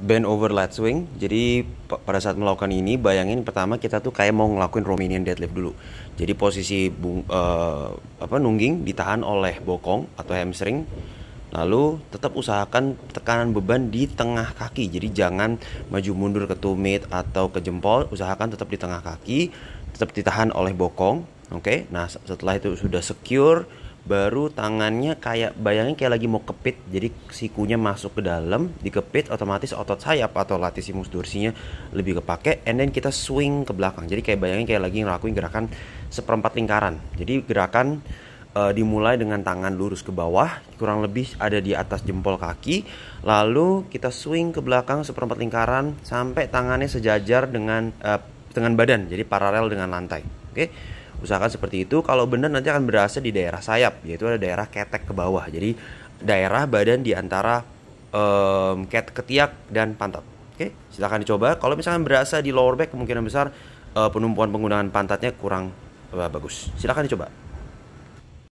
bend over lat swing. Jadi pada saat melakukan ini bayangin pertama kita tuh kayak mau ngelakuin Romanian deadlift dulu. Jadi posisi bung, uh, apa nungging ditahan oleh bokong atau hamstring. Lalu tetap usahakan tekanan beban di tengah kaki. Jadi jangan maju mundur ke tumit atau ke jempol, usahakan tetap di tengah kaki, tetap ditahan oleh bokong. Oke. Okay? Nah, setelah itu sudah secure baru tangannya kayak bayangin kayak lagi mau kepit jadi sikunya masuk ke dalam dikepit otomatis otot sayap atau latissimus dorsinya lebih kepake and then kita swing ke belakang jadi kayak bayangin kayak lagi ngelakuin gerakan seperempat lingkaran jadi gerakan uh, dimulai dengan tangan lurus ke bawah kurang lebih ada di atas jempol kaki lalu kita swing ke belakang seperempat lingkaran sampai tangannya sejajar dengan uh, dengan badan jadi paralel dengan lantai oke okay? usahakan seperti itu kalau benar nanti akan berasa di daerah sayap yaitu ada daerah ketek ke bawah jadi daerah badan di antara um, ket ketiak dan pantat oke silahkan dicoba kalau misalkan berasa di lower back kemungkinan besar uh, penumpuan penggunaan pantatnya kurang uh, bagus silahkan dicoba